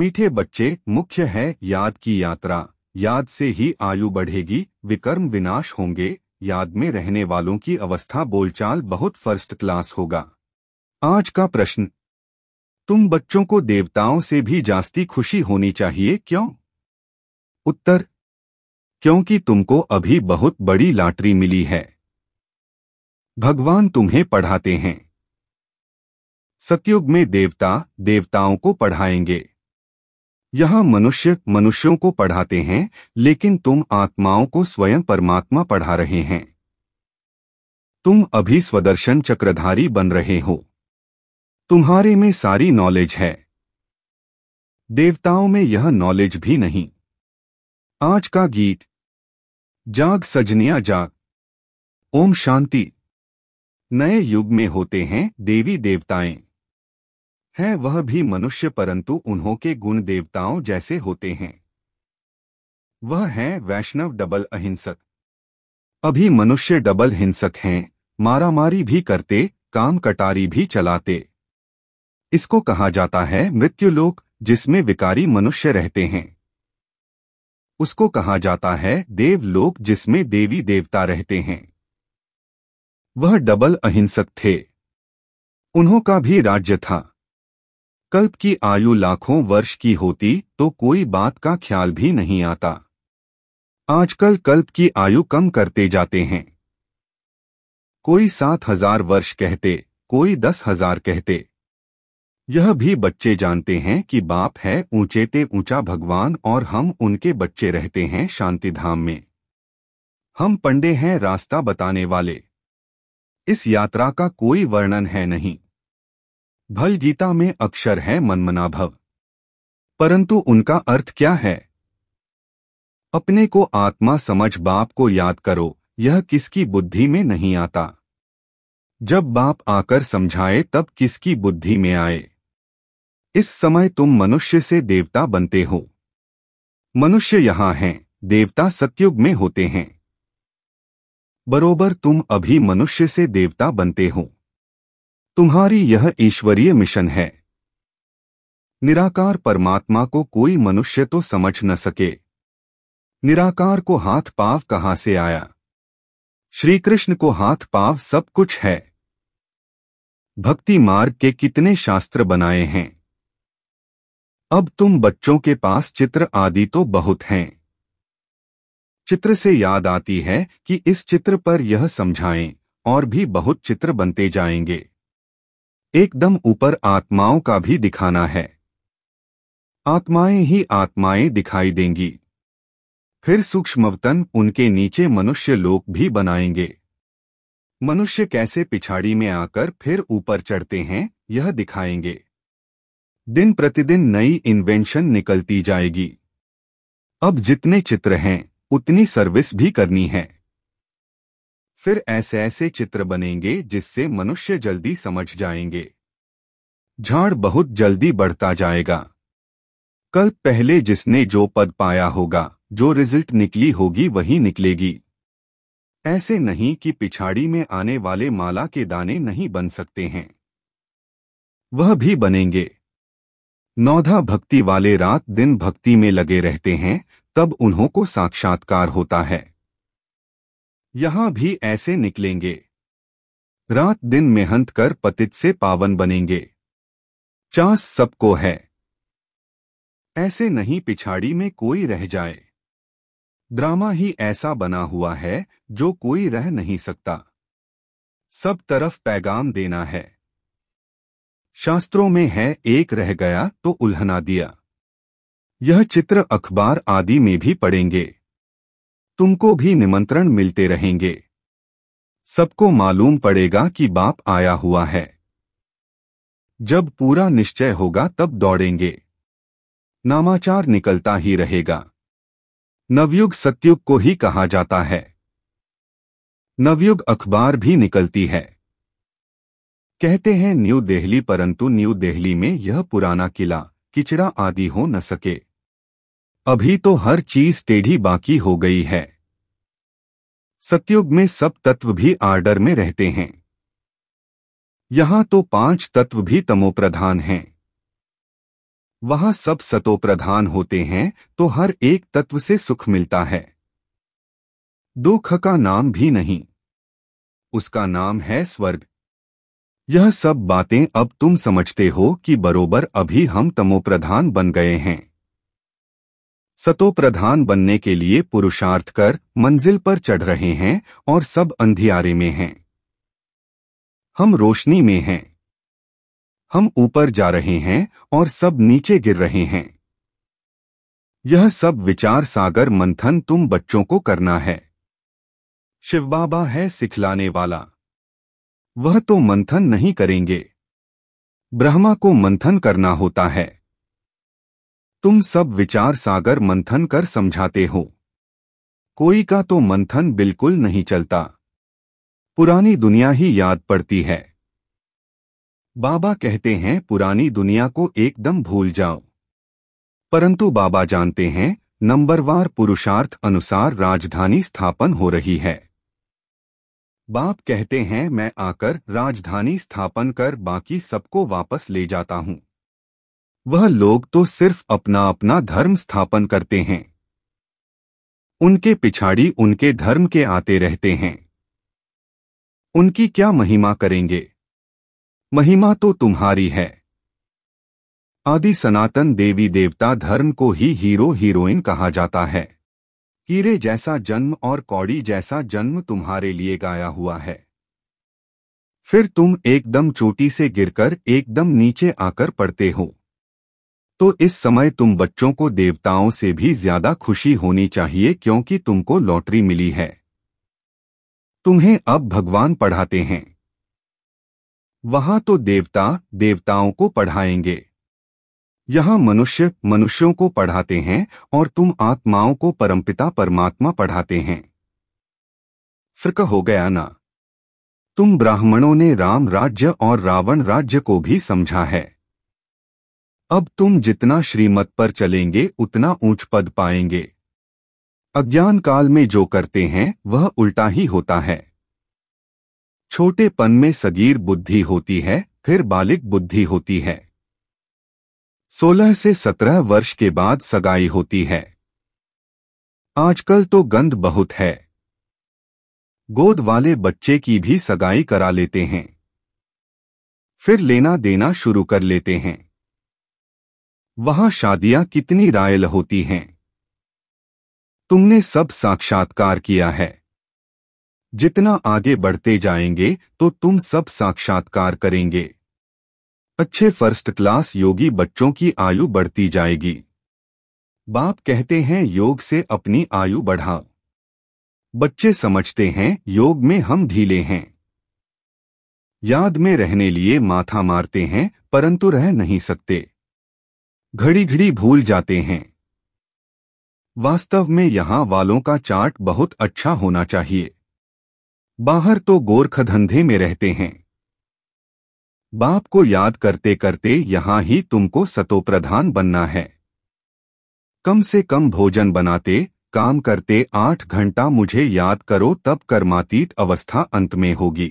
मीठे बच्चे मुख्य है याद की यात्रा याद से ही आयु बढ़ेगी विकर्म विनाश होंगे याद में रहने वालों की अवस्था बोलचाल बहुत फर्स्ट क्लास होगा आज का प्रश्न तुम बच्चों को देवताओं से भी जास्ती खुशी होनी चाहिए क्यों उत्तर क्योंकि तुमको अभी बहुत बड़ी लाटरी मिली है भगवान तुम्हें पढ़ाते हैं सतयुग में देवता देवताओं को पढ़ाएंगे यहाँ मनुष्य मनुष्यों को पढ़ाते हैं लेकिन तुम आत्माओं को स्वयं परमात्मा पढ़ा रहे हैं तुम अभी स्वदर्शन चक्रधारी बन रहे हो तुम्हारे में सारी नॉलेज है देवताओं में यह नॉलेज भी नहीं आज का गीत जाग सजनिया जाग ओम शांति नए युग में होते हैं देवी देवताएं हैं वह भी मनुष्य परंतु उन्हों के गुण देवताओं जैसे होते हैं वह हैं वैष्णव डबल अहिंसक अभी मनुष्य डबल हिंसक हैं मारामारी भी करते काम कटारी भी चलाते इसको कहा जाता है मृत्युलोक जिसमें विकारी मनुष्य रहते हैं उसको कहा जाता है देवलोक जिसमें देवी देवता रहते हैं वह डबल अहिंसक थे उन्हों का भी राज्य था कल्प की आयु लाखों वर्ष की होती तो कोई बात का ख्याल भी नहीं आता आजकल कल्प की आयु कम करते जाते हैं कोई सात हजार वर्ष कहते कोई दस हजार कहते यह भी बच्चे जानते हैं कि बाप है ऊंचे ते ऊंचा भगवान और हम उनके बच्चे रहते हैं शांतिधाम में हम पंडे हैं रास्ता बताने वाले इस यात्रा का कोई वर्णन है नहीं भल गीता में अक्षर है मनमनाभव परंतु उनका अर्थ क्या है अपने को आत्मा समझ बाप को याद करो यह किसकी बुद्धि में नहीं आता जब बाप आकर समझाए तब किसकी बुद्धि में आए इस समय तुम मनुष्य से देवता बनते हो मनुष्य यहाँ हैं देवता सत्युग में होते हैं बरोबर तुम अभी मनुष्य से देवता बनते हो तुम्हारी यह ईश्वरीय मिशन है निराकार परमात्मा को कोई मनुष्य तो समझ न सके निराकार को हाथ पाव कहाँ से आया श्री कृष्ण को हाथ पाव सब कुछ है भक्ति मार्ग के कितने शास्त्र बनाए हैं अब तुम बच्चों के पास चित्र आदि तो बहुत हैं चित्र से याद आती है कि इस चित्र पर यह समझाएं और भी बहुत चित्र बनते जाएंगे एकदम ऊपर आत्माओं का भी दिखाना है आत्माएं ही आत्माएं दिखाई देंगी फिर सूक्ष्मवतन उनके नीचे मनुष्य लोक भी बनाएंगे मनुष्य कैसे पिछाड़ी में आकर फिर ऊपर चढ़ते हैं यह दिखाएंगे दिन प्रतिदिन नई इन्वेंशन निकलती जाएगी अब जितने चित्र हैं उतनी सर्विस भी करनी है फिर ऐसे ऐसे चित्र बनेंगे जिससे मनुष्य जल्दी समझ जाएंगे झाड़ बहुत जल्दी बढ़ता जाएगा कल पहले जिसने जो पद पाया होगा जो रिजल्ट निकली होगी वही निकलेगी ऐसे नहीं कि पिछाड़ी में आने वाले माला के दाने नहीं बन सकते हैं वह भी बनेंगे नौधा भक्ति वाले रात दिन भक्ति में लगे रहते हैं तब उन्हों को साक्षात्कार होता है यहाँ भी ऐसे निकलेंगे रात दिन मेहनत कर पतित से पावन बनेंगे चांस सबको है ऐसे नहीं पिछाड़ी में कोई रह जाए ड्रामा ही ऐसा बना हुआ है जो कोई रह नहीं सकता सब तरफ पैगाम देना है शास्त्रों में है एक रह गया तो उल्हना दिया यह चित्र अखबार आदि में भी पड़ेंगे तुमको भी निमंत्रण मिलते रहेंगे सबको मालूम पड़ेगा कि बाप आया हुआ है जब पूरा निश्चय होगा तब दौड़ेंगे नामाचार निकलता ही रहेगा नवयुग सत्युग को ही कहा जाता है नवयुग अखबार भी निकलती है कहते हैं न्यू दिल्ली परंतु न्यू दिल्ली में यह पुराना किला किचड़ा आदि हो न सके अभी तो हर चीज टेढ़ी बाकी हो गई है सत्युग में सब तत्व भी आर्डर में रहते हैं यहां तो पांच तत्व भी तमोप्रधान हैं वहां सब सतोप्रधान होते हैं तो हर एक तत्व से सुख मिलता है दुख का नाम भी नहीं उसका नाम है स्वर्ग यह सब बातें अब तुम समझते हो कि बरोबर अभी हम तमोप्रधान बन गए हैं सतोप्रधान बनने के लिए पुरुषार्थ कर मंजिल पर चढ़ रहे हैं और सब अंधियारे में हैं हम रोशनी में हैं हम ऊपर जा रहे हैं और सब नीचे गिर रहे हैं यह सब विचार सागर मंथन तुम बच्चों को करना है शिव बाबा है सिखलाने वाला वह तो मंथन नहीं करेंगे ब्रह्मा को मंथन करना होता है तुम सब विचार सागर मंथन कर समझाते हो कोई का तो मंथन बिल्कुल नहीं चलता पुरानी दुनिया ही याद पड़ती है बाबा कहते हैं पुरानी दुनिया को एकदम भूल जाओ परंतु बाबा जानते हैं नंबरवार पुरुषार्थ अनुसार राजधानी स्थापन हो रही है बाप कहते हैं मैं आकर राजधानी स्थापन कर बाकी सबको वापस ले जाता हूँ वह लोग तो सिर्फ अपना अपना धर्म स्थापन करते हैं उनके पिछाड़ी उनके धर्म के आते रहते हैं उनकी क्या महिमा करेंगे महिमा तो तुम्हारी है आदि सनातन देवी देवता धर्म को ही हीरो हीरोइन कहा जाता है कीरे जैसा जन्म और कौड़ी जैसा जन्म तुम्हारे लिए गाया हुआ है फिर तुम एकदम चोटी से गिरकर एकदम नीचे आकर पड़ते हो तो इस समय तुम बच्चों को देवताओं से भी ज्यादा खुशी होनी चाहिए क्योंकि तुमको लॉटरी मिली है तुम्हें अब भगवान पढ़ाते हैं वहां तो देवता देवताओं को पढ़ाएंगे यहां मनुष्य मनुष्यों को पढ़ाते हैं और तुम आत्माओं को परमपिता परमात्मा पढ़ाते हैं फ्रक हो गया ना तुम ब्राह्मणों ने राम राज्य और रावण राज्य को भी समझा है अब तुम जितना श्रीमत पर चलेंगे उतना ऊंच पद पाएंगे अज्ञान काल में जो करते हैं वह उल्टा ही होता है छोटेपन में सगीर बुद्धि होती है फिर बालिक बुद्धि होती है सोलह से सत्रह वर्ष के बाद सगाई होती है आजकल तो गंध बहुत है गोद वाले बच्चे की भी सगाई करा लेते हैं फिर लेना देना शुरू कर लेते हैं वहां शादियां कितनी रायल होती हैं तुमने सब साक्षात्कार किया है जितना आगे बढ़ते जाएंगे तो तुम सब साक्षात्कार करेंगे अच्छे फर्स्ट क्लास योगी बच्चों की आयु बढ़ती जाएगी बाप कहते हैं योग से अपनी आयु बढ़ाओ बच्चे समझते हैं योग में हम ढीले हैं याद में रहने लिए माथा मारते हैं परंतु रह नहीं सकते घड़ी घड़ी भूल जाते हैं वास्तव में यहाँ वालों का चार्ट बहुत अच्छा होना चाहिए बाहर तो गोरख धंधे में रहते हैं बाप को याद करते करते यहाँ ही तुमको सतोप्रधान बनना है कम से कम भोजन बनाते काम करते आठ घंटा मुझे याद करो तब कर्मातीत अवस्था अंत में होगी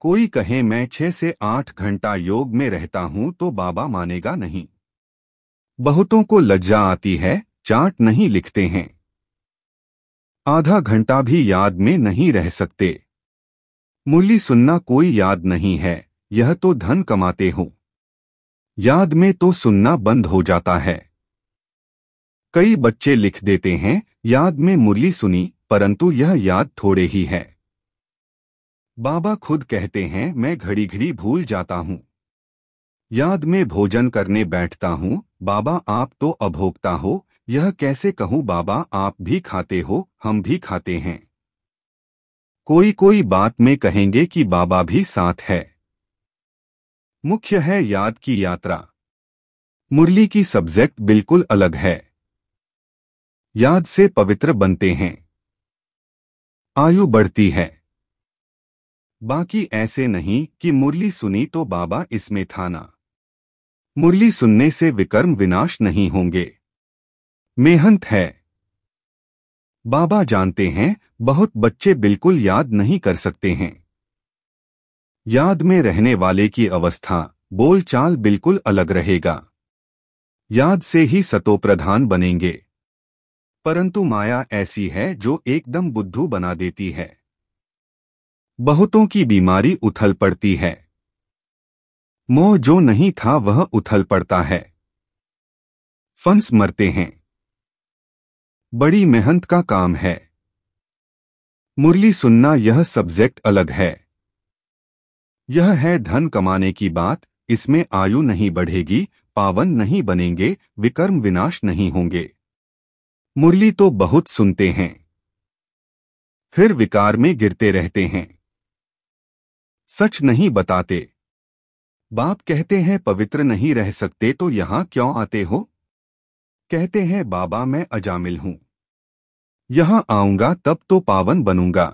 कोई कहे मैं छह से आठ घंटा योग में रहता हूं तो बाबा मानेगा नहीं बहुतों को लज्जा आती है चार्ट नहीं लिखते हैं आधा घंटा भी याद में नहीं रह सकते मूली सुनना कोई याद नहीं है यह तो धन कमाते हो याद में तो सुनना बंद हो जाता है कई बच्चे लिख देते हैं याद में मुरली सुनी परंतु यह याद थोड़े ही है बाबा खुद कहते हैं मैं घड़ी घड़ी भूल जाता हूं याद में भोजन करने बैठता हूँ बाबा आप तो अभोक्ता हो यह कैसे कहूँ बाबा आप भी खाते हो हम भी खाते हैं कोई कोई बात में कहेंगे कि बाबा भी साथ है मुख्य है याद की यात्रा मुरली की सब्जेक्ट बिल्कुल अलग है याद से पवित्र बनते हैं आयु बढ़ती है बाकी ऐसे नहीं कि मुरली सुनी तो बाबा इसमें था ना मुरली सुनने से विकर्म विनाश नहीं होंगे मेहंत है बाबा जानते हैं बहुत बच्चे बिल्कुल याद नहीं कर सकते हैं याद में रहने वाले की अवस्था बोलचाल बिल्कुल अलग रहेगा याद से ही सतोप्रधान बनेंगे परंतु माया ऐसी है जो एकदम बुद्धू बना देती है बहुतों की बीमारी उथल पड़ती है मोह जो नहीं था वह उथल पड़ता है फंस मरते हैं बड़ी मेहनत का काम है मुरली सुनना यह सब्जेक्ट अलग है यह है धन कमाने की बात इसमें आयु नहीं बढ़ेगी पावन नहीं बनेंगे विकर्म विनाश नहीं होंगे मुरली तो बहुत सुनते हैं फिर विकार में गिरते रहते हैं सच नहीं बताते बाप कहते हैं पवित्र नहीं रह सकते तो यहाँ क्यों आते हो कहते हैं बाबा मैं अजामिल हूँ यहाँ आऊंगा तब तो पावन बनूंगा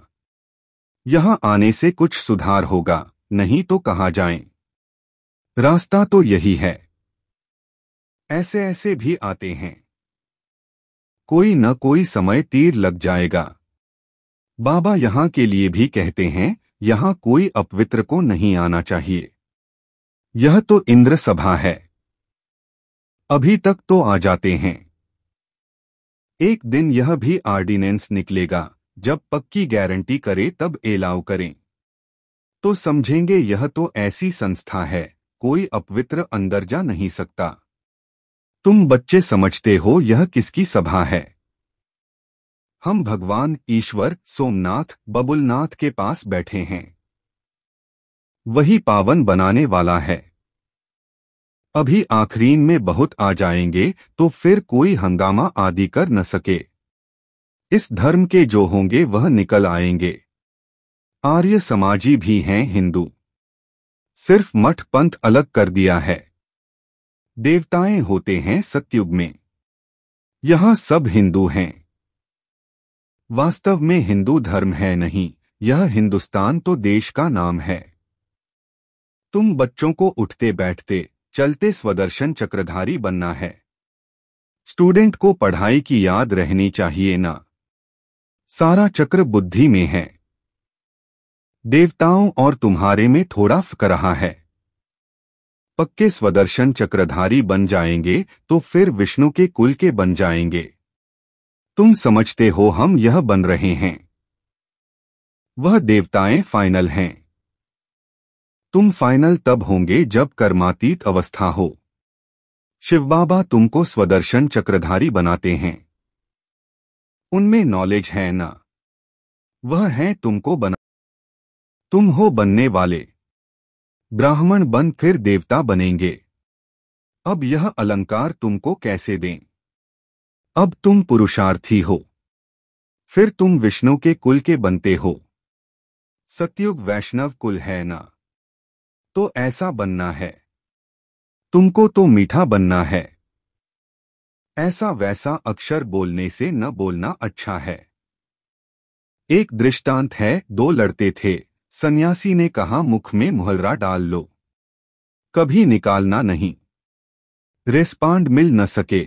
यहाँ आने से कुछ सुधार होगा नहीं तो कहां जाएं? रास्ता तो यही है ऐसे ऐसे भी आते हैं कोई न कोई समय तीर लग जाएगा बाबा यहाँ के लिए भी कहते हैं यहाँ कोई अपवित्र को नहीं आना चाहिए यह तो इंद्र सभा है अभी तक तो आ जाते हैं एक दिन यह भी आर्डिनेंस निकलेगा जब पक्की गारंटी करे तब एलाव करें तो समझेंगे यह तो ऐसी संस्था है कोई अपवित्र अंदर जा नहीं सकता तुम बच्चे समझते हो यह किसकी सभा है हम भगवान ईश्वर सोमनाथ बबुलनाथ के पास बैठे हैं वही पावन बनाने वाला है अभी आखरीन में बहुत आ जाएंगे तो फिर कोई हंगामा आदि कर न सके इस धर्म के जो होंगे वह निकल आएंगे आर्य समाजी भी हैं हिंदू सिर्फ मठ पंथ अलग कर दिया है देवताएं होते हैं सत्युग में यहां सब हिंदू हैं वास्तव में हिंदू धर्म है नहीं यह हिंदुस्तान तो देश का नाम है तुम बच्चों को उठते बैठते चलते स्वदर्शन चक्रधारी बनना है स्टूडेंट को पढ़ाई की याद रहनी चाहिए ना सारा चक्र बुद्धि में है देवताओं और तुम्हारे में थोड़ा फक रहा है पक्के स्वदर्शन चक्रधारी बन जाएंगे तो फिर विष्णु के कुल के बन जाएंगे तुम समझते हो हम यह बन रहे हैं वह देवताएं फाइनल हैं तुम फाइनल तब होंगे जब कर्मातीत अवस्था हो शिव बाबा तुमको स्वदर्शन चक्रधारी बनाते हैं उनमें नॉलेज है ना वह है तुमको बना तुम हो बनने वाले ब्राह्मण बन फिर देवता बनेंगे अब यह अलंकार तुमको कैसे दें अब तुम पुरुषार्थी हो फिर तुम विष्णु के कुल के बनते हो सत्युग वैष्णव कुल है ना तो ऐसा बनना है तुमको तो मीठा बनना है ऐसा वैसा अक्षर बोलने से न बोलना अच्छा है एक दृष्टांत है दो लड़ते थे सन्यासी ने कहा मुख में मुहलरा डाल लो कभी निकालना नहीं रिस्पांड मिल न सके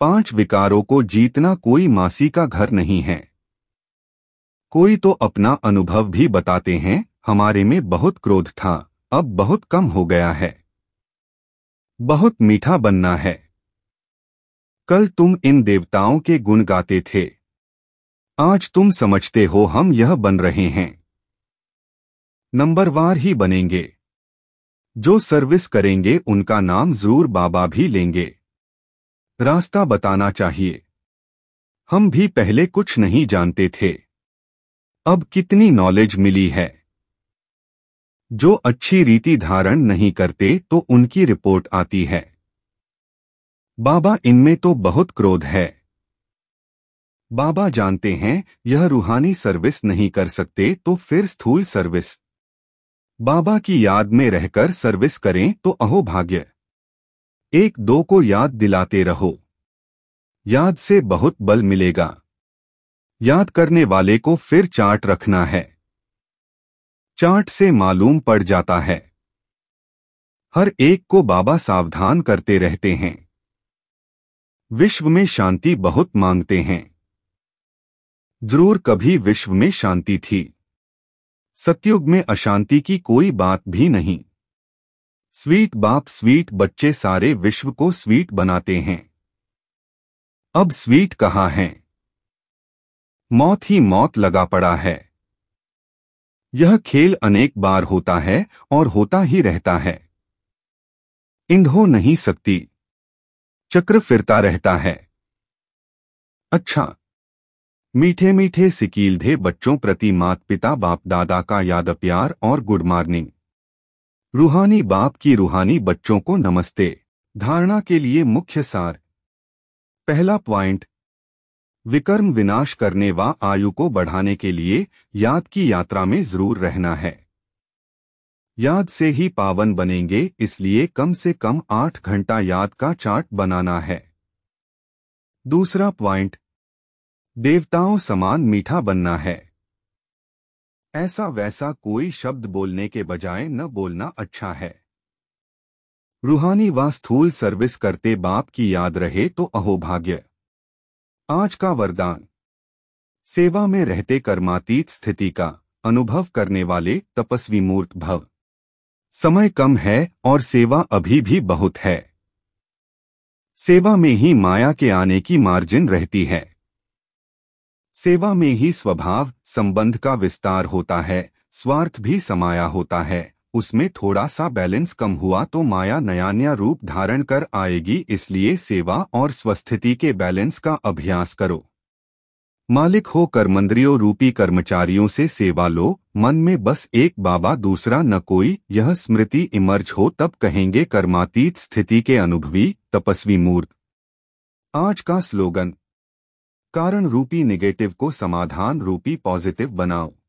पांच विकारों को जीतना कोई मासी का घर नहीं है कोई तो अपना अनुभव भी बताते हैं हमारे में बहुत क्रोध था अब बहुत कम हो गया है बहुत मीठा बनना है कल तुम इन देवताओं के गुण गाते थे आज तुम समझते हो हम यह बन रहे हैं नंबरवार ही बनेंगे जो सर्विस करेंगे उनका नाम जरूर बाबा भी लेंगे रास्ता बताना चाहिए हम भी पहले कुछ नहीं जानते थे अब कितनी नॉलेज मिली है जो अच्छी रीति धारण नहीं करते तो उनकी रिपोर्ट आती है बाबा इनमें तो बहुत क्रोध है बाबा जानते हैं यह रूहानी सर्विस नहीं कर सकते तो फिर स्थूल सर्विस बाबा की याद में रहकर सर्विस करें तो अहो भाग्य एक दो को याद दिलाते रहो याद से बहुत बल मिलेगा याद करने वाले को फिर चार्ट रखना है चार्ट से मालूम पड़ जाता है हर एक को बाबा सावधान करते रहते हैं विश्व में शांति बहुत मांगते हैं जरूर कभी विश्व में शांति थी सत्युग में अशांति की कोई बात भी नहीं स्वीट बाप स्वीट बच्चे सारे विश्व को स्वीट बनाते हैं अब स्वीट कहाँ है मौत ही मौत लगा पड़ा है यह खेल अनेक बार होता है और होता ही रहता है इंड हो नहीं सकती चक्र फिरता रहता है अच्छा मीठे मीठे सिकीलधे बच्चों प्रति मात पिता बाप दादा का याद प्यार और गुड मॉर्निंग रूहानी बाप की रूहानी बच्चों को नमस्ते धारणा के लिए मुख्य सार पहला प्वाइंट विकर्म विनाश करने व आयु को बढ़ाने के लिए याद की यात्रा में जरूर रहना है याद से ही पावन बनेंगे इसलिए कम से कम आठ घंटा याद का चार्ट बनाना है दूसरा पॉइंट देवताओं समान मीठा बनना है ऐसा वैसा कोई शब्द बोलने के बजाय न बोलना अच्छा है रूहानी व स्थूल सर्विस करते बाप की याद रहे तो अहोभाग्य आज का वरदान सेवा में रहते कर्मातीत स्थिति का अनुभव करने वाले तपस्वी मूर्त भव समय कम है और सेवा अभी भी बहुत है सेवा में ही माया के आने की मार्जिन रहती है सेवा में ही स्वभाव संबंध का विस्तार होता है स्वार्थ भी समाया होता है उसमें थोड़ा सा बैलेंस कम हुआ तो माया नया नया रूप धारण कर आएगी इसलिए सेवा और स्वस्थिति के बैलेंस का अभ्यास करो मालिक हो कर्मंद्रियों रूपी कर्मचारियों से सेवा लो मन में बस एक बाबा दूसरा न कोई यह स्मृति इमर्ज हो तब कहेंगे कर्मातीत स्थिति के अनुभवी तपस्वी मूर्त आज का स्लोगन कारण रूपी निगेटिव को समाधान रूपी पॉजिटिव बनाओ